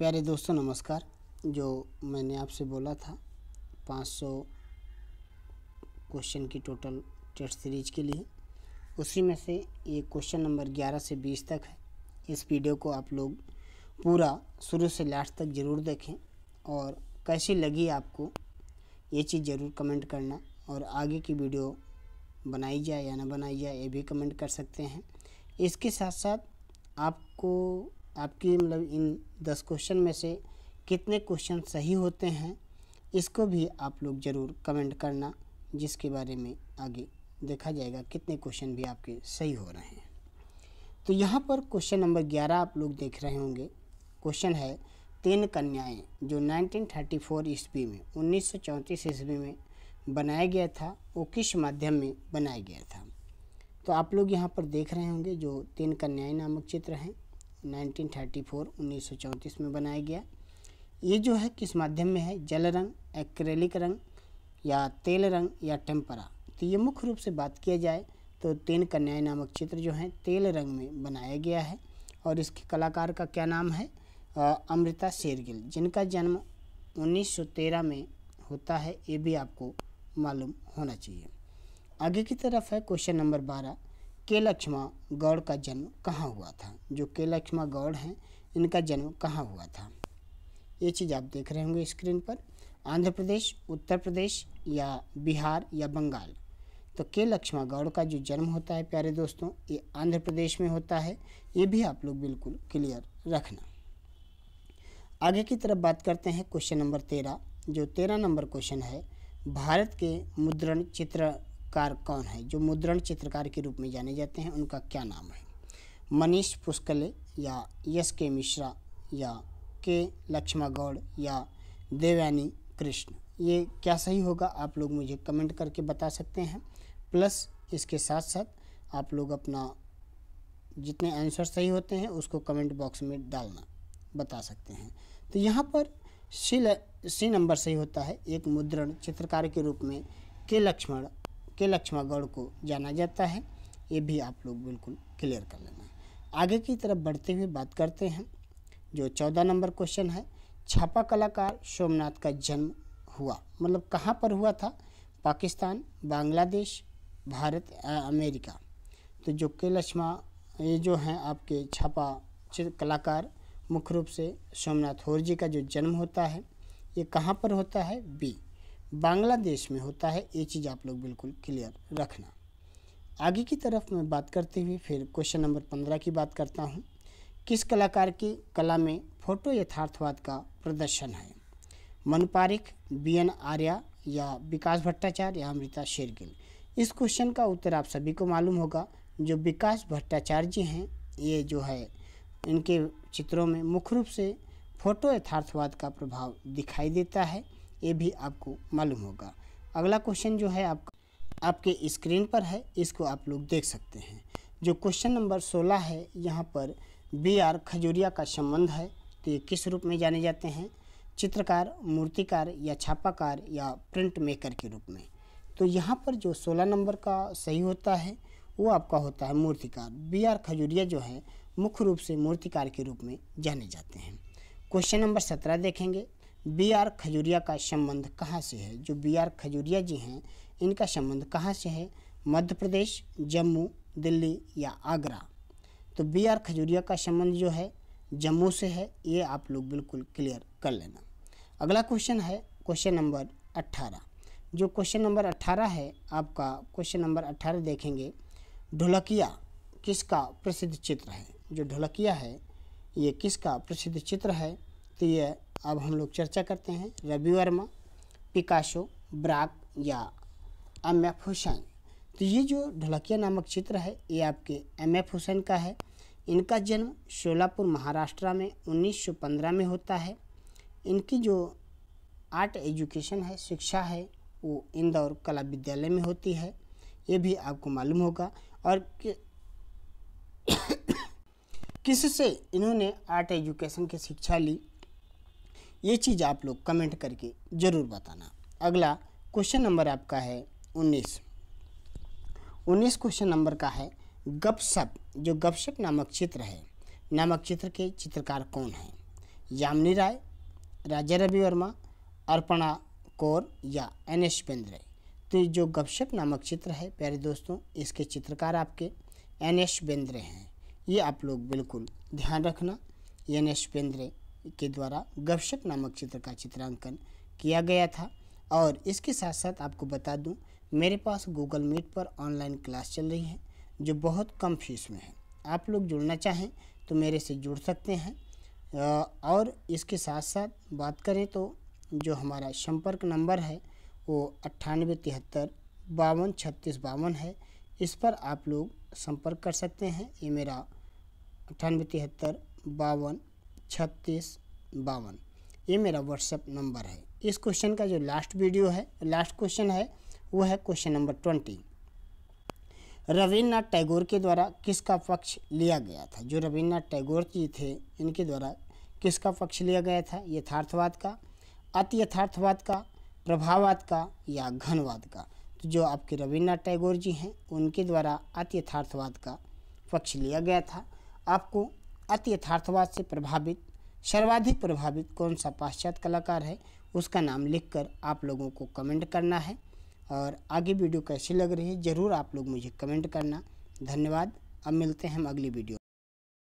प्यारे दोस्तों नमस्कार जो मैंने आपसे बोला था 500 क्वेश्चन की टोटल टेस्ट सीरीज के लिए उसी में से ये क्वेश्चन नंबर 11 से 20 तक है इस वीडियो को आप लोग पूरा शुरू से लास्ट तक ज़रूर देखें और कैसी लगी आपको ये चीज़ ज़रूर कमेंट करना और आगे की वीडियो बनाई जाए या ना बनाई जाए ये भी कमेंट कर सकते हैं इसके साथ साथ आपको आपकी मतलब इन दस क्वेश्चन में से कितने क्वेश्चन सही होते हैं इसको भी आप लोग ज़रूर कमेंट करना जिसके बारे में आगे देखा जाएगा कितने क्वेश्चन भी आपके सही हो रहे हैं तो यहाँ पर क्वेश्चन नंबर ग्यारह आप लोग देख रहे होंगे क्वेश्चन है तीन कन्याएं जो 1934 ईस्वी में 1934 ईस्वी में बनाया गया था वो किस माध्यम में बनाया गया था तो आप लोग यहाँ पर देख रहे होंगे जो तीन कन्याएं नामक चित्र हैं 1934 1934 में बनाया गया ये जो है किस माध्यम में है जल रंग एक्रेलिक रंग या तेल रंग या टेम्परा तो ये मुख्य रूप से बात किया जाए तो तीन कन्याएं नामक चित्र जो है तेल रंग में बनाया गया है और इसके कलाकार का क्या नाम है अमृता शेरगिल जिनका जन्म 1913 में होता है ये भी आपको मालूम होना चाहिए आगे की तरफ है क्वेश्चन नंबर बारह केलक्ष्मा गौड़ का जन्म कहाँ हुआ था जो केलक्ष्मा गौड़ हैं इनका जन्म कहाँ हुआ था ये चीज़ आप देख रहे होंगे स्क्रीन पर आंध्र प्रदेश उत्तर प्रदेश या बिहार या बंगाल तो के लक्ष्मा गौड़ का जो जन्म होता है प्यारे दोस्तों ये आंध्र प्रदेश में होता है ये भी आप लोग बिल्कुल क्लियर रखना आगे की तरफ बात करते हैं क्वेश्चन नंबर तेरह जो तेरह नंबर क्वेश्चन है भारत के मुद्रण चित्र कार कौन है जो मुद्रण चित्रकार के रूप में जाने जाते हैं उनका क्या नाम है मनीष पुष्कले या यस के मिश्रा या के लक्ष्मा गौड़ या देवयानी कृष्ण ये क्या सही होगा आप लोग मुझे कमेंट करके बता सकते हैं प्लस इसके साथ साथ आप लोग अपना जितने आंसर सही होते हैं उसको कमेंट बॉक्स में डालना बता सकते हैं तो यहाँ पर सी सी नंबर सही होता है एक मुद्रण चित्रकार के रूप में के लक्ष्मण के लक्ष्मागढ़ को जाना जाता है ये भी आप लोग बिल्कुल क्लियर कर लेना है आगे की तरफ बढ़ते हुए बात करते हैं जो चौदह नंबर क्वेश्चन है छापा कलाकार सोमनाथ का जन्म हुआ मतलब कहाँ पर हुआ था पाकिस्तान बांग्लादेश भारत अमेरिका तो जो के लक्ष्मा ये जो हैं आपके छापा कलाकार मुख्य रूप से सोमनाथ होर जी का जो जन्म होता है ये कहाँ पर होता है बी बांग्लादेश में होता है ये चीज़ आप लोग बिल्कुल क्लियर रखना आगे की तरफ मैं बात करते हुए फिर क्वेश्चन नंबर पंद्रह की बात करता हूँ किस कलाकार की कला में फोटो यथार्थवाद का प्रदर्शन है मन पारिक बी एन आर्या या विकास भट्टाचार्य या अमृता शेरगिल इस क्वेश्चन का उत्तर आप सभी को मालूम होगा जो विकास भट्टाचार्य जी हैं ये जो है इनके चित्रों में मुख्य रूप से फोटो यथार्थवाद का प्रभाव दिखाई देता है ये भी आपको मालूम होगा अगला क्वेश्चन जो है आपका आपके स्क्रीन पर है इसको आप लोग देख सकते हैं जो क्वेश्चन नंबर सोलह है यहाँ पर बी आर खजूरिया का संबंध है तो ये किस रूप में जाने जाते हैं चित्रकार मूर्तिकार या छापाकार या प्रिंट मेकर के रूप में तो यहाँ पर जो सोलह नंबर का सही होता है वो आपका होता है मूर्तिकार बी आर खजूरिया जो है मुख्य रूप से मूर्तिकार के रूप में जाने जाते हैं क्वेश्चन नंबर सत्रह देखेंगे बी आर खजूरिया का संबंध कहाँ से है जो बी आर खजूरिया जी हैं इनका संबंध कहाँ से है मध्य प्रदेश जम्मू दिल्ली या आगरा तो बी आर खजूरिया का संबंध जो है जम्मू से है ये आप लोग बिल्कुल क्लियर कर लेना अगला क्वेश्चन है क्वेश्चन नंबर अट्ठारह जो क्वेश्चन नंबर अट्ठारह है आपका क्वेश्चन नंबर अट्ठारह देखेंगे ढोलकिया किसका प्रसिद्ध चित्र है जो ढोलकिया है ये किसका प्रसिद्ध चित्र है तो ये अब हम लोग चर्चा करते हैं रवि वर्मा पिकाशो ब्राक या एम एफ हुसैन तो ये जो ढलकिया नामक चित्र है ये आपके एम एफ हुसैन का है इनका जन्म शोलापुर महाराष्ट्र में 1915 में होता है इनकी जो आर्ट एजुकेशन है शिक्षा है वो इंदौर कला विद्यालय में होती है ये भी आपको मालूम होगा और किससे इन्होंने आर्ट एजुकेशन की शिक्षा ली ये चीज़ आप लोग कमेंट करके ज़रूर बताना अगला क्वेश्चन नंबर आपका है उन्नीस उन्नीस क्वेश्चन नंबर का है गपशप जो गपशप नामक चित्र है नामक चित्र के चित्रकार कौन हैं यामिनी राय राजा रवि वर्मा अर्पणा कौर या एन एस बेंद्रे तो जो गपशप नामक चित्र है प्यारे दोस्तों इसके चित्रकार आपके एन एस बेंद्रे हैं ये आप लोग बिल्कुल ध्यान रखना एन एस बेंद्रे के द्वारा गपशप नामक चित्र का चित्रांकन किया गया था और इसके साथ साथ आपको बता दूं मेरे पास गूगल मीट पर ऑनलाइन क्लास चल रही है जो बहुत कम फीस में है आप लोग जुड़ना चाहें तो मेरे से जुड़ सकते हैं और इसके साथ साथ बात करें तो जो हमारा संपर्क नंबर है वो अट्ठानवे तिहत्तर बावन छत्तीस बावन है इस पर आप लोग संपर्क कर सकते हैं ये मेरा अट्ठानवे तिहत्तर बावन छत्तीस बावन ये मेरा व्हाट्सएप नंबर है इस क्वेश्चन का जो लास्ट वीडियो है लास्ट क्वेश्चन है वो है question number twenty Rabindranath Tagore के द्वारा किसका पक्ष लिया गया था जो रविन्द्रनाथ टैगोर जी थे इनके द्वारा किसका पक्ष लिया गया था यथार्थवाद का अति यथार्थवाद का प्रभाववाद का या घनवाद का तो जो आपके रविन्द्रनाथ टैगोर जी हैं उनके द्वारा अति यथार्थवाद का पक्ष लिया गया था आपको अति यथार्थवाद से प्रभावित सर्वाधिक प्रभावित कौन सा पाश्चात्य कलाकार है उसका नाम लिखकर आप लोगों को कमेंट करना है और आगे वीडियो कैसी लग रही है ज़रूर आप लोग मुझे कमेंट करना धन्यवाद अब मिलते हैं हम अगली वीडियो